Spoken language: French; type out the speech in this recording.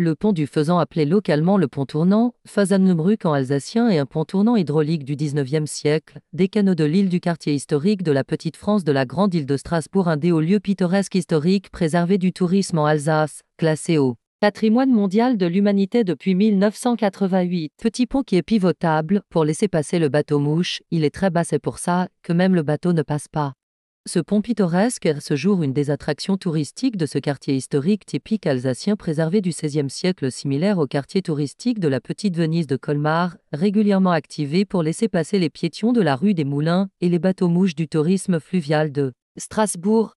Le pont du faisant appelé localement le pont tournant, Fasanenbruck en alsacien est un pont tournant hydraulique du 19e siècle, des canaux de l'île du quartier historique de la Petite France de la Grande Île de Strasbourg un des hauts lieux pittoresques historiques préservés du tourisme en Alsace, classé au patrimoine mondial de l'humanité depuis 1988. Petit pont qui est pivotable pour laisser passer le bateau mouche, il est très bas c'est pour ça que même le bateau ne passe pas. Ce pont pittoresque est ce jour une des attractions touristiques de ce quartier historique typique alsacien préservé du XVIe siècle similaire au quartier touristique de la Petite Venise de Colmar, régulièrement activé pour laisser passer les piétons de la rue des Moulins et les bateaux-mouches du tourisme fluvial de Strasbourg.